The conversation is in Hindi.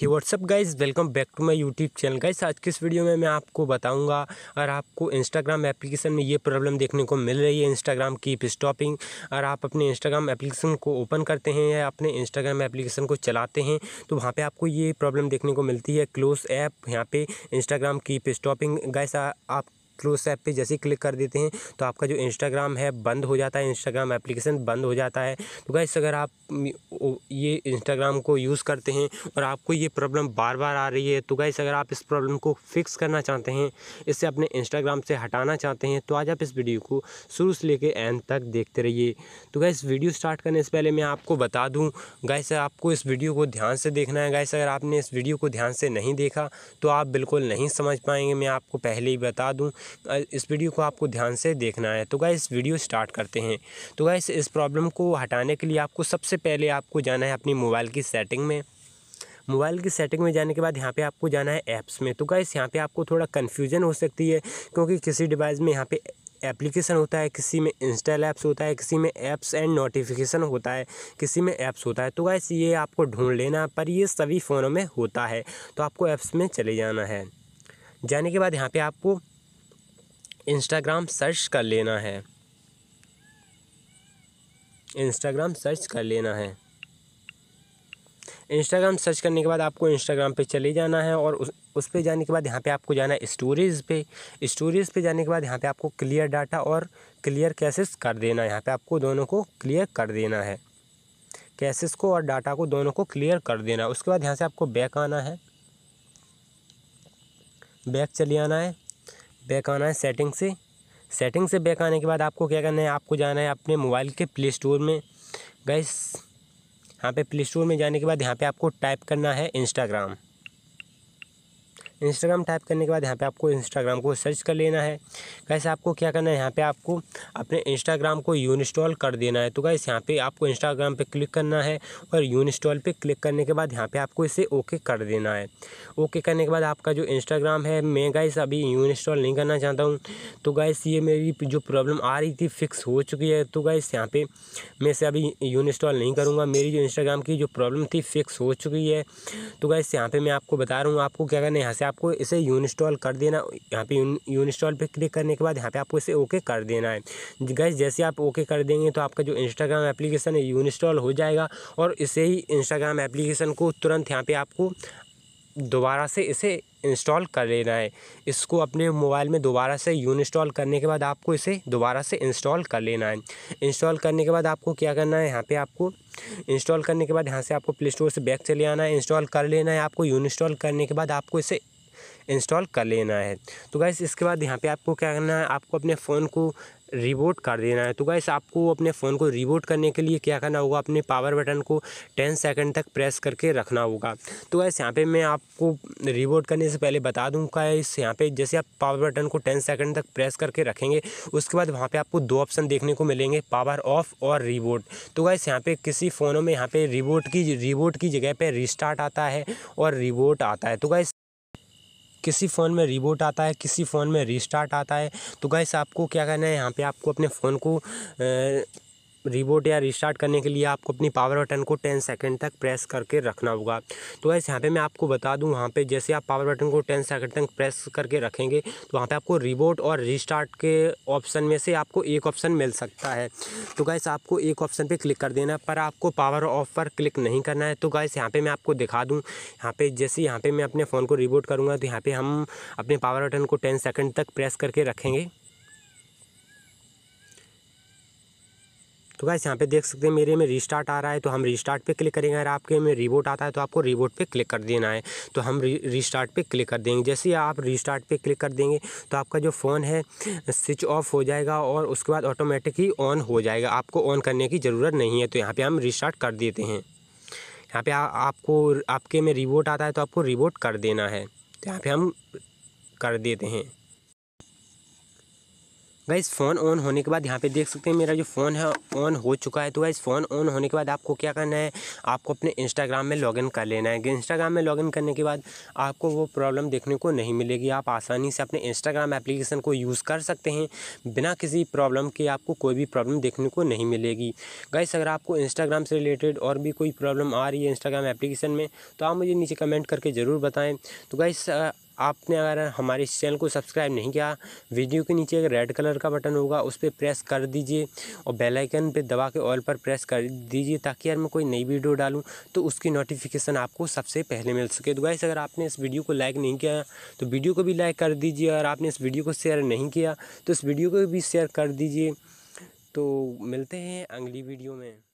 he what's up guys welcome back to my YouTube channel guys आज किस इस वीडियो में मैं आपको बताऊंगा अगर आपको इंस्टाग्राम एप्लीकेशन में ये प्रॉब्लम देखने को मिल रही है इंस्टाग्राम कीप स्टॉपिंग अगर आप अपने इंस्टाग्राम एप्लीकेशन को ओपन करते हैं या अपने इंस्टाग्राम एप्लीकेशन को चलाते हैं तो वहाँ पर आपको ये प्रॉब्लम देखने को मिलती है क्लोज ऐप यहाँ पे इंस्टाग्राम कीप स्टॉपिंग गाइस आप क्लोज ऐप पे जैसे क्लिक कर देते हैं तो आपका जो इंस्टाग्राम है बंद हो जाता है इंस्टाग्राम एप्लीकेशन बंद हो जाता है तो गैस अगर आप ये इंस्टाग्राम को यूज़ करते हैं और आपको ये प्रॉब्लम बार बार आ रही है तो गैस अगर आप इस प्रॉब्लम को फिक्स करना चाहते हैं इसे अपने इंस्टाग्राम से हटाना चाहते हैं तो आज आप इस वीडियो को शुरू से लेकर एंड तक देखते रहिए तो गैस वीडियो स्टार्ट करने से पहले मैं आपको बता दूँ गैस आपको इस वीडियो को ध्यान से देखना है गैस अगर आपने इस वीडियो को ध्यान से नहीं देखा तो आप बिल्कुल नहीं समझ पाएंगे मैं आपको पहले ही बता दूँ इस वीडियो को आपको ध्यान से देखना है तो इस वीडियो स्टार्ट करते हैं तो गाय इस प्रॉब्लम को हटाने के लिए आपको सबसे पहले आपको जाना है अपनी मोबाइल की सेटिंग में मोबाइल की सेटिंग में जाने के बाद यहाँ पे आपको जाना है ऐप्स में तो गाइस यहाँ पे आपको थोड़ा कन्फ्यूजन हो सकती है क्योंकि किसी डिवाइस में यहाँ पे एप्लीकेशन होता है किसी में इंस्टॉल ऐप्स होता है किसी में ऐप्स एंड नोटिफिकेशन होता है किसी में ऐप्स होता है तो गाइस ये आपको ढूंढ लेना पर ये सभी फ़ोनों में होता है तो आपको ऐप्स में चले जाना है जाने के बाद यहाँ पे आपको इंस्टाग्राम सर्च कर लेना है इंस्टाग्राम सर्च कर लेना है इंस्टाग्राम सर्च करने के बाद आपको इंस्टाग्राम पे चले जाना है और उस उस पर जाने के बाद यहाँ पे आपको जाना है स्टोरीज पे स्टोरीज पे जाने के बाद यहाँ पे आपको क्लियर डाटा और क्लियर कैसेस कर देना है यहाँ पे आपको दोनों को क्लियर कर देना है कैसेस को और डाटा को दोनों को क्लियर कर देना है उसके बाद यहाँ से आपको बैक आना है बैक चले आना है बैक आना है सेटिंग से सेटिंग से बैक आने के बाद आपको क्या करना है आपको जाना है अपने मोबाइल के प्ले स्टोर में गैस यहाँ पे प्ले स्टोर में जाने के बाद यहाँ पे आपको टाइप करना है इंस्टाग्राम इंस्टाग्राम टाइप करने के बाद यहाँ पे आपको इंस्टाग्राम को सर्च कर लेना है कैसे आपको क्या करना है यहाँ पे आपको अपने इंस्टाग्राम को यू इंस्टॉल कर देना है तो कैसे यहाँ पे आपको इंस्टाग्राम पे क्लिक करना है और यू इंस्टॉल पर क्लिक करने के बाद यहाँ पे आपको इसे ओके कर देना है ओके करने के बाद आपका जो इंस्टाग्राम है मैं गाइस अभी यू इंस्टॉल नहीं करना चाहता हूँ तो गाइस ये मेरी जो प्रॉब्लम आ रही थी फिक्स हो चुकी है तो गाइस यहाँ पर मैं इसे अभी यू इंस्टॉल नहीं करूँगा मेरी जो इंस्टाग्राम की जो प्रॉब्लम थी फिक्स हो चुकी है तो गाइस यहाँ पर मैं आपको बता रहा हूँ आपको क्या करना है यहाँ से आप आपको इसे यू इंस्टॉल कर देना यहाँ पे यू इंस्टॉल पे क्लिक करने के बाद यहाँ पे आपको इसे ओके कर देना है गैस जैसे आप ओके कर देंगे तो आपका जो इंस्टाग्राम एप्लीकेशन है यू इंस्टॉल हो जाएगा और इसे ही इंस्टाग्राम एप्लीकेशन को तुरंत यहाँ पर आपको दोबारा से इसे इंस्टॉल कर लेना है इसको अपने मोबाइल में दोबारा से यू इंस्टॉल करने के बाद आपको इसे दोबारा से इंस्टॉल कर लेना है इंस्टॉल करने के बाद आपको क्या करना है यहाँ पे आपको इंस्टॉल करने के बाद यहाँ से आपको प्ले स्टोर से बैक चले आना है इंस्टॉल कर लेना है आपको यू इंस्टॉल करने के बाद आपको इसे इंस्टॉल कर लेना है तो गैस इसके बाद यहाँ पे आपको क्या करना है आपको अपने फ़ोन को रिबोट कर देना है तो गैस आपको अपने फ़ोन को रिबोट करने के लिए क्या करना होगा अपने पावर बटन को टेन सेकंड तक प्रेस करके रखना होगा तो गैस यहाँ पे मैं आपको रिबोट करने से पहले बता दूँ का इस यहाँ पे जैसे आप पावर बटन को टेन सेकंड तक प्रेस करके रखेंगे उसके बाद वहाँ पर आपको दो ऑप्शन देखने को मिलेंगे पावर ऑफ और रिबोट तो गैस यहाँ पर किसी फ़ोनों में यहाँ पर रिबोट की रिबोट की जगह पर रिस्टार्ट आता है और रिबोट आता है तो गैस किसी फ़ोन में रिबोट आता है किसी फ़ोन में रिस्टार्ट आता है तो गैस आपको क्या करना है यहाँ पर आपको अपने फ़ोन को रिबोट या रिस्टार्ट करने के लिए आपको अपनी पावर बटन को टेन सेकंड तक प्रेस करके रखना होगा तो वैसे यहाँ पे मैं आपको बता दूँ वहाँ पे जैसे आप पावर बटन को टेन सेकंड तक प्रेस करके रखेंगे तो वहाँ पे आपको रिबोट और रिस्टार्ट के ऑप्शन में से आपको एक ऑप्शन मिल सकता है तो गैस आपको एक ऑप्शन पर क्लिक कर देना पर आपको पावर ऑफ पर क्लिक नहीं करना है तो गैस यहाँ पर मैं आपको दिखा दूँ यहाँ पर जैसे यहाँ पर मैं अपने फ़ोन को रिबोट करूँगा तो यहाँ पर हम अपने पावर बटन को टेन सेकेंड तक प्रेस करके रखेंगे तो गाइस यहाँ पे देख सकते हैं मेरे में रीस्टार्ट आ रहा है तो हम रीस्टार्ट पे क्लिक करेंगे अगर आपके में रिबोट आता है तो आपको रिबोट पे क्लिक कर देना है तो हम रीस्टार्ट पे क्लिक कर देंगे जैसे ही आप रीस्टार्ट पे क्लिक कर देंगे तो आपका जो फ़ोन है स्विच ऑफ हो जाएगा और उसके बाद ऑटोमेटिक ही ऑन हो जाएगा आपको ऑन करने की ज़रूरत नहीं है तो यहाँ पर हम रिस्टार्ट कर देते हैं यहाँ पर आपको आपके में रिबोट आता है तो आपको रिबोट कर देना है तो यहाँ पर हम कर देते हैं गाइस फ़ोन ऑन होने के बाद यहाँ पे देख सकते हैं मेरा जो फ़ोन है ऑन हो चुका है तो वैसे फ़ोन ऑन होने के बाद आपको क्या करना है आपको अपने इंस्टाग्राम में लॉगिन कर लेना है इंस्टाग्राम में लॉगिन करने के बाद आपको वो प्रॉब्लम देखने को नहीं मिलेगी आप आसानी से अपने इंस्टाग्राम एप्लीकेशन को यूज़ कर सकते हैं बिना किसी प्रॉब्लम के आपको कोई भी प्रॉब्लम देखने को नहीं मिलेगी गाइस अगर आपको इंस्टाग्राम से रिलेटेड और भी कोई प्रॉब्लम आ रही है इंस्टाग्राम एप्लीकेशन में तो आप मुझे नीचे कमेंट करके ज़रूर बताएँ तो गाइस आपने अगर हमारे इस चैनल को सब्सक्राइब नहीं किया वीडियो के नीचे एक रेड कलर का बटन होगा उस पर प्रेस कर दीजिए और बेल आइकन पे दबा के ऑल पर प्रेस कर दीजिए ताकि यार मैं कोई नई वीडियो डालूँ तो उसकी नोटिफिकेशन आपको सबसे पहले मिल सके तो गाइस अगर आपने इस वीडियो को लाइक नहीं किया तो वीडियो को भी लाइक कर दीजिए और आपने इस वीडियो को शेयर नहीं किया तो इस वीडियो को भी शेयर कर दीजिए तो मिलते हैं अगली वीडियो में